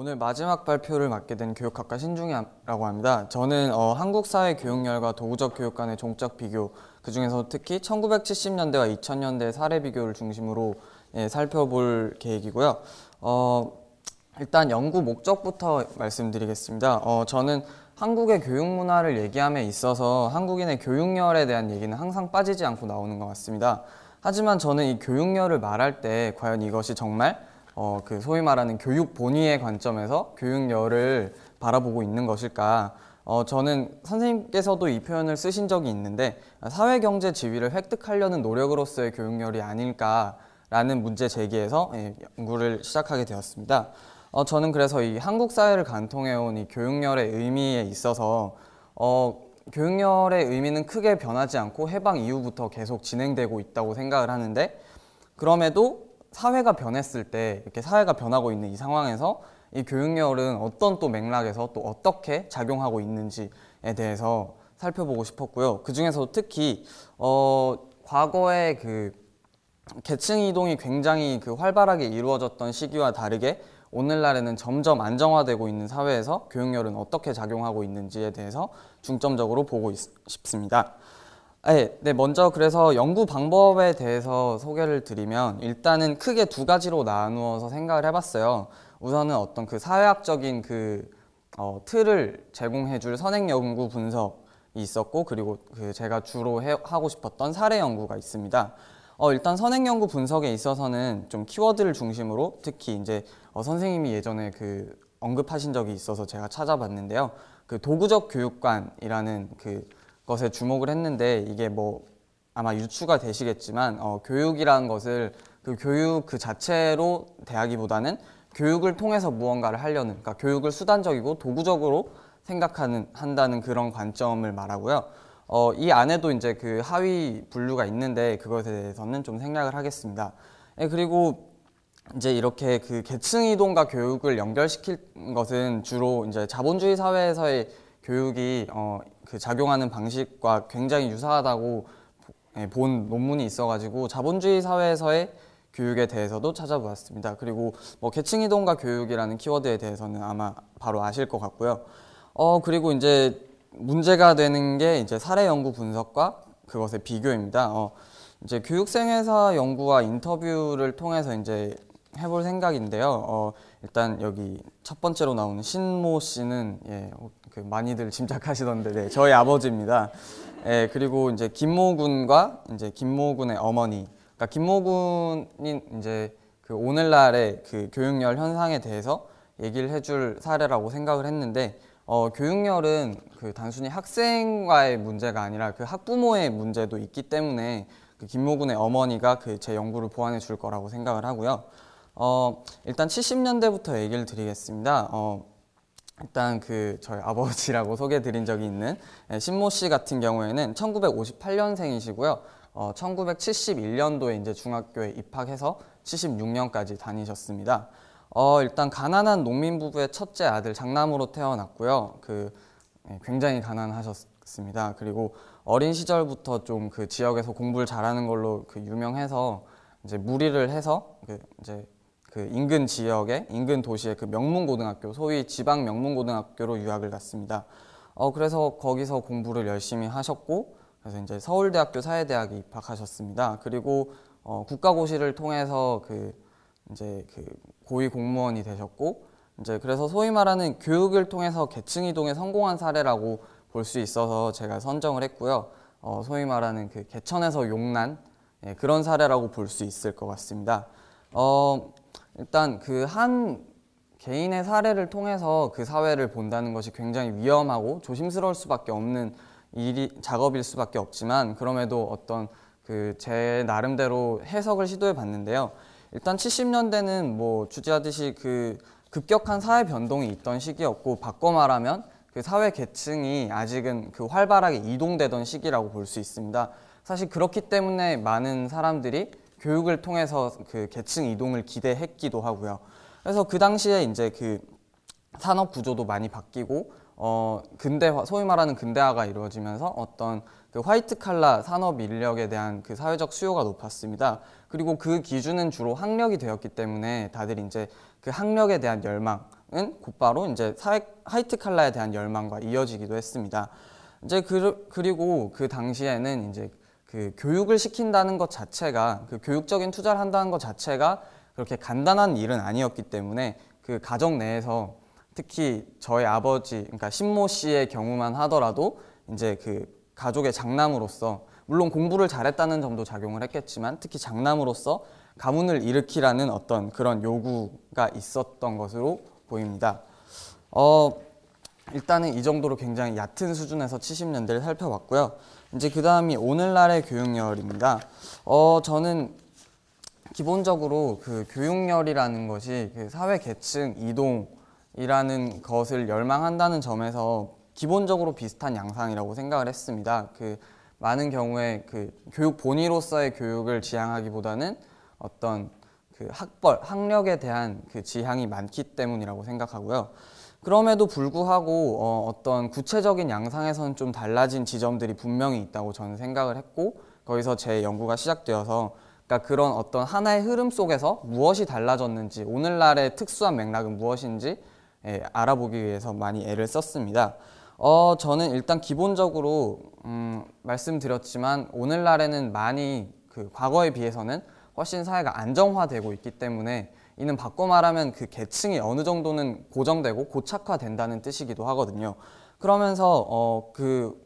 오늘 마지막 발표를 맡게 된 교육학과 신중이라고 합니다. 저는 어, 한국사회 교육열과 도구적 교육간의 종적 비교, 그중에서 특히 1970년대와 2000년대 사례 비교를 중심으로 예, 살펴볼 계획이고요. 어, 일단 연구 목적부터 말씀드리겠습니다. 어, 저는 한국의 교육 문화를 얘기함에 있어서 한국인의 교육열에 대한 얘기는 항상 빠지지 않고 나오는 것 같습니다. 하지만 저는 이 교육열을 말할 때 과연 이것이 정말 어, 그 소위 말하는 교육 본위의 관점에서 교육열을 바라보고 있는 것일까? 어, 저는 선생님께서도 이 표현을 쓰신 적이 있는데 사회 경제 지위를 획득하려는 노력으로서의 교육열이 아닐까라는 문제 제기에서 예, 연구를 시작하게 되었습니다. 어, 저는 그래서 이 한국 사회를 관통해온 이 교육열의 의미에 있어서 어, 교육열의 의미는 크게 변하지 않고 해방 이후부터 계속 진행되고 있다고 생각을 하는데 그럼에도 사회가 변했을 때 이렇게 사회가 변하고 있는 이 상황에서 이 교육열은 어떤 또 맥락에서 또 어떻게 작용하고 있는지에 대해서 살펴보고 싶었고요. 그 중에서 특히 어 과거에 그 계층 이동이 굉장히 그 활발하게 이루어졌던 시기와 다르게 오늘날에는 점점 안정화되고 있는 사회에서 교육열은 어떻게 작용하고 있는지에 대해서 중점적으로 보고 싶습니다. 네, 네, 먼저 그래서 연구 방법에 대해서 소개를 드리면 일단은 크게 두 가지로 나누어서 생각을 해봤어요. 우선은 어떤 그 사회학적인 그 어, 틀을 제공해줄 선행 연구 분석이 있었고 그리고 그 제가 주로 해, 하고 싶었던 사례 연구가 있습니다. 어, 일단 선행 연구 분석에 있어서는 좀 키워드를 중심으로 특히 이제 어, 선생님이 예전에 그 언급하신 적이 있어서 제가 찾아봤는데요. 그 도구적 교육관이라는 그 것에 주목을 했는데 이게 뭐 아마 유추가 되시겠지만 어, 교육이라는 것을 그 교육 그 자체로 대하기보다는 교육을 통해서 무언가를 하려는 그러니까 교육을 수단적이고 도구적으로 생각하는 한다는 그런 관점을 말하고요. 어, 이 안에도 이제 그 하위 분류가 있는데 그것에 대해서는 좀 생략을 하겠습니다. 예, 그리고 이제 이렇게 그 계층 이동과 교육을 연결시킨 것은 주로 이제 자본주의 사회에서의 교육이 어, 그 작용하는 방식과 굉장히 유사하다고 예, 본 논문이 있어가지고 자본주의 사회에서의 교육에 대해서도 찾아보았습니다. 그리고 뭐 계층 이동과 교육이라는 키워드에 대해서는 아마 바로 아실 것 같고요. 어 그리고 이제 문제가 되는 게 이제 사례 연구 분석과 그것의 비교입니다. 어, 이제 교육생회사 연구와 인터뷰를 통해서 이제 해볼 생각인데요. 어, 일단 여기 첫 번째로 나오는 신모 씨는 예, 어, 그 많이들 짐작하시던데 네, 저희 아버지입니다. 예, 그리고 이제 김모 군과 이제 김모 군의 어머니. 그러니까 김모 군이 이제 그 오늘날의 그 교육열 현상에 대해서 얘기를 해줄 사례라고 생각을 했는데 어, 교육열은 그 단순히 학생과의 문제가 아니라 그 학부모의 문제도 있기 때문에 그 김모 군의 어머니가 그 제 연구를 보완해 줄 거라고 생각을 하고요. 어, 일단 70년대부터 얘기를 드리겠습니다. 어, 일단 그 저희 아버지라고 소개드린 적이 있는 예, 신모 씨 같은 경우에는 1958년생이시고요. 어, 1971년도에 이제 중학교에 입학해서 76년까지 다니셨습니다. 어, 일단 가난한 농민 부부의 첫째 아들 장남으로 태어났고요. 그 예, 굉장히 가난하셨습니다. 그리고 어린 시절부터 좀 그 지역에서 공부를 잘하는 걸로 그 유명해서 이제 무리를 해서 그 이제 그 인근 지역의 인근 도시의 그 명문고등학교 소위 지방 명문고등학교로 유학을 갔습니다. 어 그래서 거기서 공부를 열심히 하셨고 그래서 이제 서울대학교 사회대학에 입학하셨습니다. 그리고 어 국가고시를 통해서 그 이제 그 고위 공무원이 되셨고 이제 그래서 소위 말하는 교육을 통해서 계층 이동에 성공한 사례라고 볼 수 있어서 제가 선정을 했고요. 어 소위 말하는 그 개천에서 용난 예, 그런 사례라고 볼 수 있을 것 같습니다. 어, 일단 그 한 개인의 사례를 통해서 그 사회를 본다는 것이 굉장히 위험하고 조심스러울 수밖에 없는 일이 작업일 수밖에 없지만 그럼에도 어떤 그 제 나름대로 해석을 시도해 봤는데요. 일단 70년대는 뭐 주제하듯이 그 급격한 사회 변동이 있던 시기였고 바꿔 말하면 그 사회 계층이 아직은 그 활발하게 이동되던 시기라고 볼 수 있습니다. 사실 그렇기 때문에 많은 사람들이 교육을 통해서 그 계층 이동을 기대했기도 하고요. 그래서 그 당시에 이제 그 산업 구조도 많이 바뀌고 어 근대화 소위 말하는 근대화가 이루어지면서 어떤 그 화이트 칼라 산업 인력에 대한 그 사회적 수요가 높았습니다. 그리고 그 기준은 주로 학력이 되었기 때문에 다들 이제 그 학력에 대한 열망은 곧바로 이제 사회, 화이트 칼라에 대한 열망과 이어지기도 했습니다. 이제 그, 그리고 그 당시에는 이제 그 교육을 시킨다는 것 자체가 그 교육적인 투자를 한다는 것 자체가 그렇게 간단한 일은 아니었기 때문에 그 가정 내에서 특히 저희 아버지 그러니까 신모 씨의 경우만 하더라도 이제 그 가족의 장남으로서 물론 공부를 잘했다는 점도 작용을 했겠지만 특히 장남으로서 가문을 일으키라는 어떤 그런 요구가 있었던 것으로 보입니다. 어, 일단은 이 정도로 굉장히 얕은 수준에서 70년대를 살펴봤고요. 이제 그 다음이 오늘날의 교육열입니다. 어, 저는 기본적으로 그 교육열이라는 것이 그 사회 계층 이동이라는 것을 열망한다는 점에서 기본적으로 비슷한 양상이라고 생각을 했습니다. 그 많은 경우에 그 교육 본의로서의 교육을 지향하기보다는 어떤 그 학벌, 학력에 대한 그 지향이 많기 때문이라고 생각하고요. 그럼에도 불구하고 어, 어떤 구체적인 양상에서는 좀 달라진 지점들이 분명히 있다고 저는 생각을 했고 거기서 제 연구가 시작되어서 그러니까 그런 어떤 하나의 흐름 속에서 무엇이 달라졌는지 오늘날의 특수한 맥락은 무엇인지 예, 알아보기 위해서 많이 애를 썼습니다. 어, 저는 일단 기본적으로 음, 말씀드렸지만 오늘날에는 많이 그 과거에 비해서는 훨씬 사회가 안정화되고 있기 때문에 이는 바꿔 말하면 그 계층이 어느 정도는 고정되고 고착화된다는 뜻이기도 하거든요. 그러면서 어, 그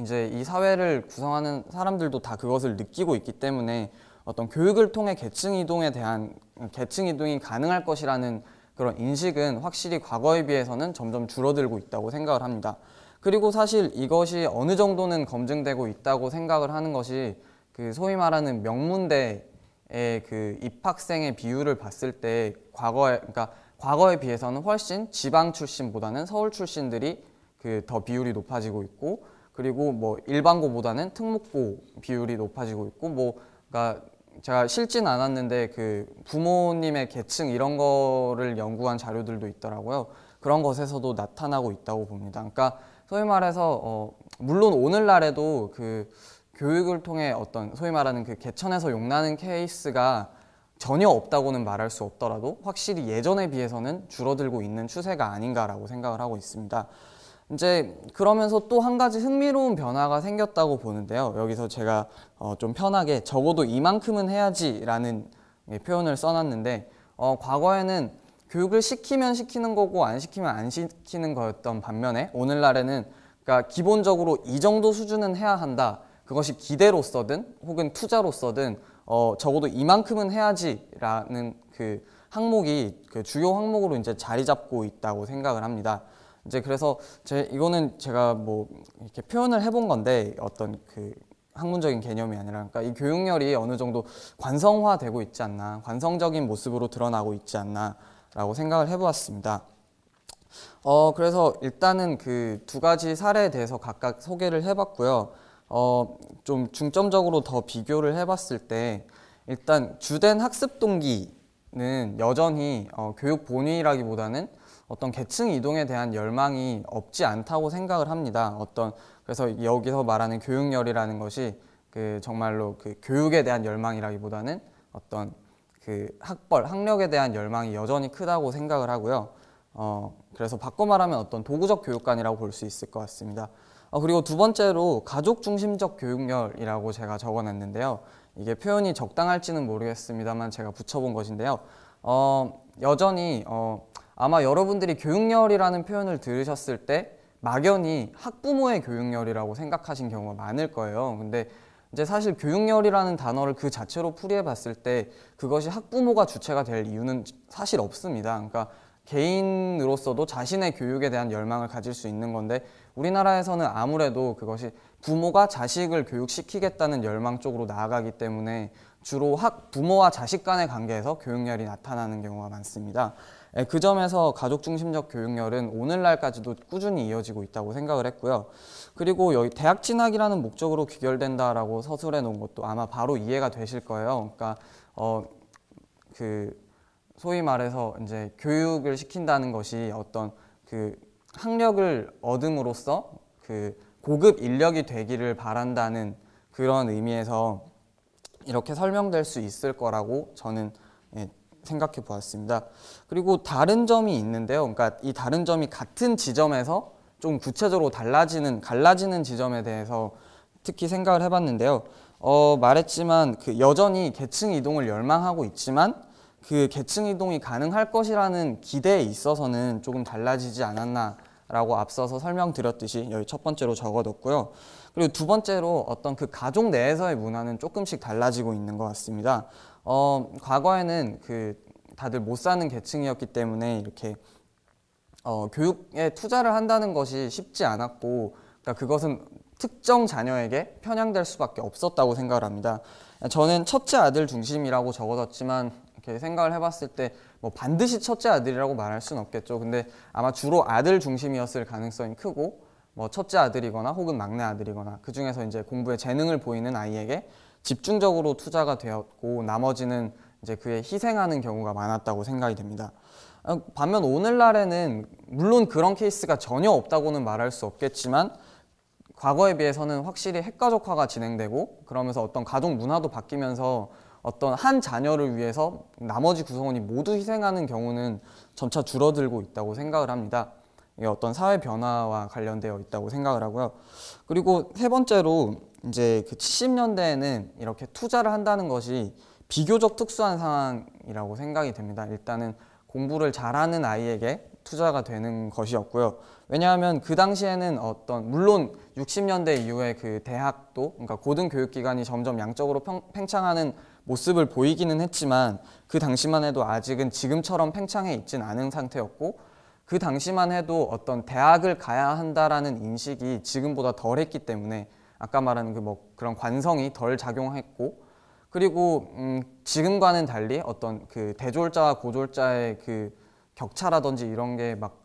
이제 이 사회를 구성하는 사람들도 다 그것을 느끼고 있기 때문에 어떤 교육을 통해 계층 이동에 대한 계층 이동이 가능할 것이라는 그런 인식은 확실히 과거에 비해서는 점점 줄어들고 있다고 생각을 합니다. 그리고 사실 이것이 어느 정도는 검증되고 있다고 생각을 하는 것이 그 소위 말하는 명문대 예, 그 입학생의 비율을 봤을 때 과거에 그러니까 과거에 비해서는 훨씬 지방 출신보다는 서울 출신들이 그 더 비율이 높아지고 있고 그리고 뭐 일반고보다는 특목고 비율이 높아지고 있고 뭐 그러니까 제가 실진 않았는데 그 부모님의 계층 이런 거를 연구한 자료들도 있더라고요. 그런 것에서도 나타나고 있다고 봅니다. 그러니까 소위 말해서 어 물론 오늘날에도 그 교육을 통해 어떤 소위 말하는 그 개천에서 용나는 케이스가 전혀 없다고는 말할 수 없더라도 확실히 예전에 비해서는 줄어들고 있는 추세가 아닌가라고 생각을 하고 있습니다. 이제 그러면서 또 한 가지 흥미로운 변화가 생겼다고 보는데요. 여기서 제가 어좀 편하게 적어도 이만큼은 해야지라는 예, 표현을 써놨는데 어 과거에는 교육을 시키면 시키는 거고 안 시키면 안 시키는 거였던 반면에 오늘날에는 그러니까 기본적으로 이 정도 수준은 해야 한다. 그것이 기대로서든 혹은 투자로서든 어, 적어도 이만큼은 해야지라는 그 항목이 그 주요 항목으로 이제 자리 잡고 있다고 생각을 합니다. 이제 그래서 제 이거는 제가 뭐 이렇게 표현을 해본 건데 어떤 그 학문적인 개념이 아니라 그러니까 이 교육열이 어느 정도 관성화되고 있지 않나 관성적인 모습으로 드러나고 있지 않나라고 생각을 해보았습니다. 어 그래서 일단은 그 두 가지 사례에 대해서 각각 소개를 해봤고요. 어, 좀 중점적으로 더 비교를 해봤을 때 일단 주된 학습 동기는 여전히 어, 교육 본위라기보다는 어떤 계층 이동에 대한 열망이 없지 않다고 생각을 합니다. 어떤 그래서 여기서 말하는 교육열이라는 것이 그 정말로 그 교육에 대한 열망이라기보다는 어떤 그 학벌, 학력에 대한 열망이 여전히 크다고 생각을 하고요. 어, 그래서 바꿔 말하면 어떤 도구적 교육관이라고 볼 수 있을 것 같습니다. 어, 그리고 두 번째로 가족 중심적 교육열이라고 제가 적어놨는데요. 이게 표현이 적당할지는 모르겠습니다만 제가 붙여본 것인데요. 어, 여전히 어, 아마 여러분들이 교육열이라는 표현을 들으셨을 때 막연히 학부모의 교육열이라고 생각하신 경우가 많을 거예요. 근데 이제 사실 교육열이라는 단어를 그 자체로 풀이해 봤을 때 그것이 학부모가 주체가 될 이유는 사실 없습니다. 그러니까 개인으로서도 자신의 교육에 대한 열망을 가질 수 있는 건데 우리나라에서는 아무래도 그것이 부모가 자식을 교육시키겠다는 열망 쪽으로 나아가기 때문에 주로 학 부모와 자식 간의 관계에서 교육열이 나타나는 경우가 많습니다. 예, 그 점에서 가족 중심적 교육열은 오늘날까지도 꾸준히 이어지고 있다고 생각을 했고요. 그리고 여기 대학 진학이라는 목적으로 귀결된다라고 서술해 놓은 것도 아마 바로 이해가 되실 거예요. 그러니까 어 그 소위 말해서 이제 교육을 시킨다는 것이 어떤 그 학력을 얻음으로써 그 고급 인력이 되기를 바란다는 그런 의미에서 이렇게 설명될 수 있을 거라고 저는 예, 생각해 보았습니다. 그리고 다른 점이 있는데요. 그러니까 이 다른 점이 같은 지점에서 좀 구체적으로 달라지는 갈라지는 지점에 대해서 특히 생각을 해봤는데요. 어, 말했지만 그 여전히 계층 이동을 열망하고 있지만 그 계층 이동이 가능할 것이라는 기대에 있어서는 조금 달라지지 않았나라고 앞서서 설명드렸듯이 여기 첫 번째로 적어뒀고요. 그리고 두 번째로 어떤 그 가족 내에서의 문화는 조금씩 달라지고 있는 것 같습니다. 어, 과거에는 그 다들 못 사는 계층이었기 때문에 이렇게 어, 교육에 투자를 한다는 것이 쉽지 않았고 그러니까 그것은 특정 자녀에게 편향될 수밖에 없었다고 생각을 합니다. 저는 첫째 아들 중심이라고 적어뒀지만 이렇게 생각을 해봤을 때 뭐 반드시 첫째 아들이라고 말할 수는 없겠죠. 근데 아마 주로 아들 중심이었을 가능성이 크고 뭐 첫째 아들이거나 혹은 막내 아들이거나 그 중에서 이제 공부에 재능을 보이는 아이에게 집중적으로 투자가 되었고 나머지는 이제 그에 희생하는 경우가 많았다고 생각이 됩니다. 어, 반면 오늘날에는 물론 그런 케이스가 전혀 없다고는 말할 수 없겠지만 과거에 비해서는 확실히 핵가족화가 진행되고 그러면서 어떤 가족 문화도 바뀌면서 어떤 한 자녀를 위해서 나머지 구성원이 모두 희생하는 경우는 점차 줄어들고 있다고 생각을 합니다. 이게 어떤 사회 변화와 관련되어 있다고 생각을 하고요. 그리고 세 번째로 이제 그 70년대에는 이렇게 투자를 한다는 것이 비교적 특수한 상황이라고 생각이 됩니다. 일단은 공부를 잘하는 아이에게 투자가 되는 것이었고요. 왜냐하면 그 당시에는 어떤 물론 60년대 이후에 그 대학도 그러니까 고등 교육 기관이 점점 양적으로 팽창하는 모습을 보이기는 했지만 그 당시만 해도 아직은 지금처럼 팽창해 있진 않은 상태였고 그 당시만 해도 어떤 대학을 가야 한다라는 인식이 지금보다 덜했기 때문에 아까 말한 그 뭐 그런 관성이 덜 작용했고 그리고 음 지금과는 달리 어떤 그 대졸자와 고졸자의 그 격차라든지 이런 게 막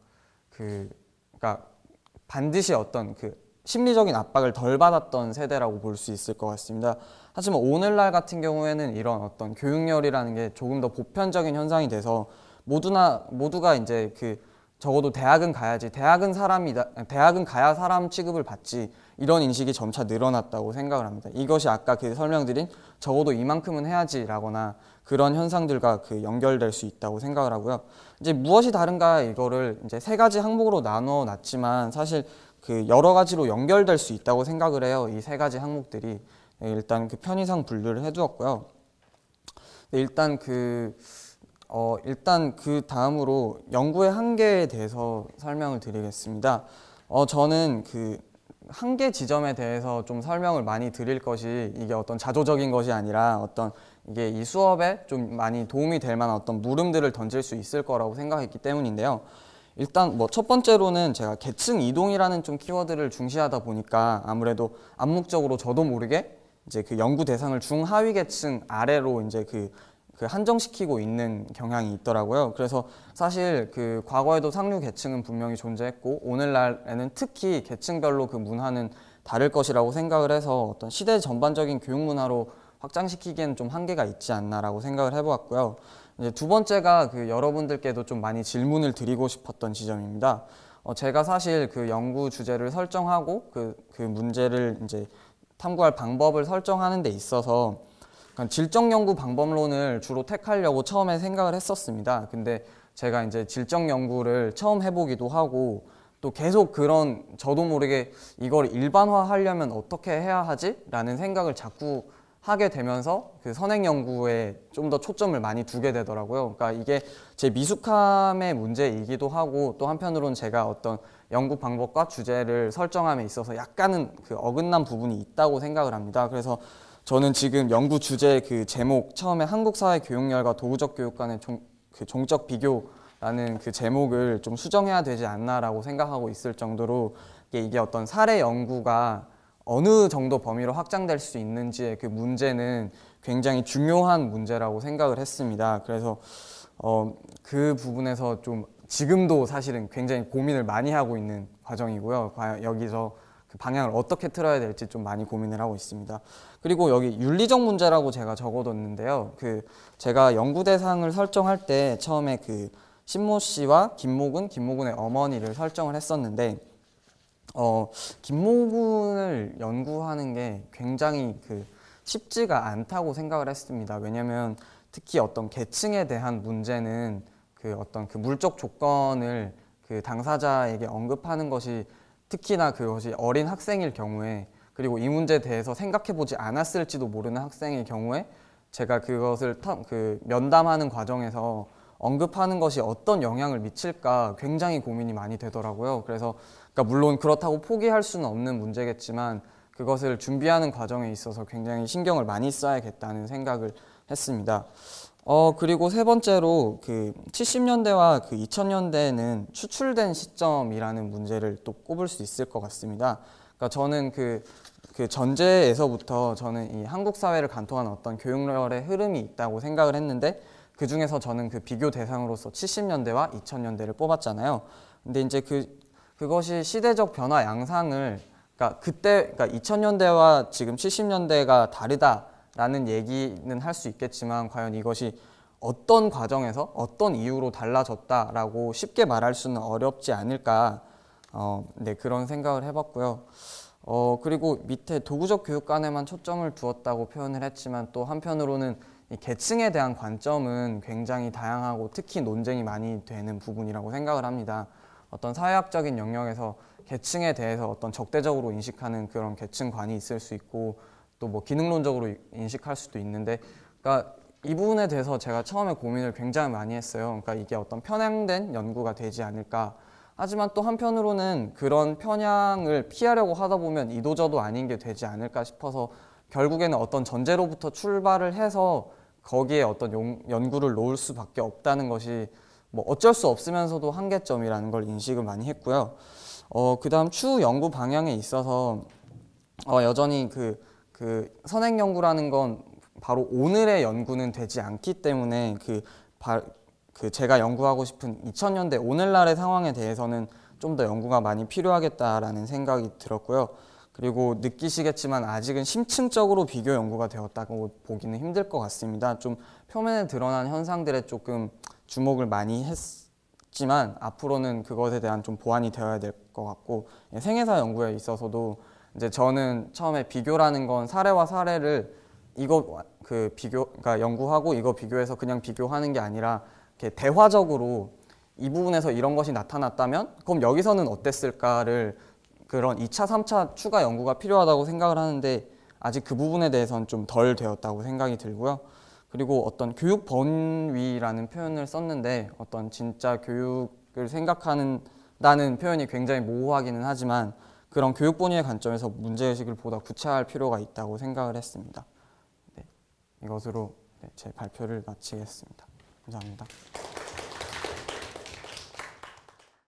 그 그러니까 반드시 어떤 그 심리적인 압박을 덜 받았던 세대라고 볼 수 있을 것 같습니다. 하지만 오늘날 같은 경우에는 이런 어떤 교육열이라는 게 조금 더 보편적인 현상이 돼서 모두나 모두가 이제 그 적어도 대학은 가야지 대학은 사람이다 대학은 가야 사람 취급을 받지 이런 인식이 점차 늘어났다고 생각을 합니다. 이것이 아까 그 설명드린 적어도 이만큼은 해야지라거나 그런 현상들과 그 연결될 수 있다고 생각을 하고요. 이제 무엇이 다른가 이거를 이제 세 가지 항목으로 나눠 놨지만 사실 그 여러 가지로 연결될 수 있다고 생각을 해요. 이 세 가지 항목들이 네, 일단 그 편의상 분류를 해두었고요. 일단 그 어, 일단 그 다음으로 연구의 한계에 대해서 설명을 드리겠습니다. 어, 저는 그 한계 지점에 대해서 좀 설명을 많이 드릴 것이 이게 어떤 자조적인 것이 아니라 어떤 이게 이 수업에 좀 많이 도움이 될 만한 어떤 물음들을 던질 수 있을 거라고 생각했기 때문인데요. 일단 뭐 첫 번째로는 제가 계층 이동이라는 좀 키워드를 중시하다 보니까 아무래도 암묵적으로 저도 모르게 이제 그 연구 대상을 중하위 계층 아래로 이제 그, 그 한정시키고 있는 경향이 있더라고요. 그래서 사실 그 과거에도 상류 계층은 분명히 존재했고 오늘날에는 특히 계층별로 그 문화는 다를 것이라고 생각을 해서 어떤 시대 전반적인 교육 문화로 확장시키기에는 좀 한계가 있지 않나라고 생각을 해보았고요. 이제 두 번째가 그 여러분들께도 좀 많이 질문을 드리고 싶었던 지점입니다. 어, 제가 사실 그 연구 주제를 설정하고 그, 그 문제를 이제 탐구할 방법을 설정하는 데 있어서 질적 연구 방법론을 주로 택하려고 처음에 생각을 했었습니다. 근데 제가 이제 질적 연구를 처음 해보기도 하고 또 계속 그런 저도 모르게 이걸 일반화하려면 어떻게 해야 하지? 라는 생각을 자꾸 하게 되면서 그 선행 연구에 좀 더 초점을 많이 두게 되더라고요. 그러니까 이게 제 미숙함의 문제이기도 하고 또 한편으로는 제가 어떤 연구 방법과 주제를 설정함에 있어서 약간은 그 어긋난 부분이 있다고 생각을 합니다. 그래서 저는 지금 연구 주제 그 제목 처음에 한국 사회 교육열과 도구적 교육 간의 종, 그 종적 비교라는 그 제목을 좀 수정해야 되지 않나라고 생각하고 있을 정도로 이게 어떤 사례 연구가 어느 정도 범위로 확장될 수 있는지의 그 문제는 굉장히 중요한 문제라고 생각을 했습니다. 그래서 어, 그 부분에서 좀 지금도 사실은 굉장히 고민을 많이 하고 있는 과정이고요. 여기서 그 방향을 어떻게 틀어야 될지 좀 많이 고민을 하고 있습니다. 그리고 여기 윤리적 문제라고 제가 적어뒀는데요. 그 제가 연구 대상을 설정할 때 처음에 그 신모 씨와 김모근김모근의 어머니를 설정을 했었는데 어, 김모군을 연구하는 게 굉장히 그 쉽지가 않다고 생각을 했습니다. 왜냐하면 특히 어떤 계층에 대한 문제는 그 어떤 그 물적 조건을 그 당사자에게 언급하는 것이 특히나 그것이 어린 학생일 경우에 그리고 이 문제에 대해서 생각해보지 않았을지도 모르는 학생의 경우에 제가 그것을 그 면담하는 과정에서 언급하는 것이 어떤 영향을 미칠까 굉장히 고민이 많이 되더라고요. 그래서 그러니까 물론 그렇다고 포기할 수는 없는 문제겠지만 그것을 준비하는 과정에 있어서 굉장히 신경을 많이 써야겠다는 생각을 했습니다. 어 그리고 세 번째로 그 70년대와 그 2000년대는 추출된 시점이라는 문제를 또 꼽을 수 있을 것 같습니다. 그러니까 저는 그그 그 전제에서부터 저는 이 한국 사회를 관통한 어떤 교육열의 흐름이 있다고 생각을 했는데 그 중에서 저는 그 비교 대상으로서 70년대와 2000년대를 뽑았잖아요. 근데 이제 그 그것이 시대적 변화 양상을 그러니까 그때 그러니까 2000년대와 지금 70년대가 다르다라는 얘기는 할 수 있겠지만 과연 이것이 어떤 과정에서 어떤 이유로 달라졌다라고 쉽게 말할 수는 어렵지 않을까 어, 네 그런 생각을 해봤고요. 어, 그리고 밑에 도구적 교육관에만 초점을 두었다고 표현을 했지만 또 한편으로는 계층에 대한 관점은 굉장히 다양하고 특히 논쟁이 많이 되는 부분이라고 생각을 합니다. 어떤 사회학적인 영역에서 계층에 대해서 어떤 적대적으로 인식하는 그런 계층관이 있을 수 있고 또 뭐 기능론적으로 인식할 수도 있는데 그러니까 이 부분에 대해서 제가 처음에 고민을 굉장히 많이 했어요. 그러니까 이게 어떤 편향된 연구가 되지 않을까. 하지만 또 한편으로는 그런 편향을 피하려고 하다 보면 이도저도 아닌 게 되지 않을까 싶어서 결국에는 어떤 전제로부터 출발을 해서 거기에 어떤 용, 연구를 놓을 수밖에 없다는 것이 뭐 어쩔 수 없으면서도 한계점이라는 걸 인식을 많이 했고요. 어, 그 다음 추후 연구 방향에 있어서 어, 여전히 그, 그 선행 연구라는 건 바로 오늘의 연구는 되지 않기 때문에 그, 바, 그 제가 연구하고 싶은 2000년대 오늘날의 상황에 대해서는 좀 더 연구가 많이 필요하겠다라는 생각이 들었고요. 그리고 느끼시겠지만 아직은 심층적으로 비교 연구가 되었다고 보기는 힘들 것 같습니다. 좀 표면에 드러난 현상들에 조금 주목을 많이 했지만 앞으로는 그것에 대한 좀 보완이 되어야 될 것 같고 예, 생애사 연구에 있어서도 이제 저는 처음에 비교라는 건 사례와 사례를 이거 그 비교 그러니까 연구하고 이거 비교해서 그냥 비교하는 게 아니라 이렇게 대화적으로 이 부분에서 이런 것이 나타났다면 그럼 여기서는 어땠을까를 그런 2차, 3차 추가 연구가 필요하다고 생각을 하는데 아직 그 부분에 대해서는 좀 덜 되었다고 생각이 들고요. 그리고 어떤 교육 번위라는 표현을 썼는데 어떤 진짜 교육을 생각하다는 표현이 굉장히 모호하기는 하지만 그런 교육 번위의 관점에서 문제의식을 보다 구체화할 필요가 있다고 생각을 했습니다. 네, 이것으로 네, 제 발표를 마치겠습니다. 감사합니다.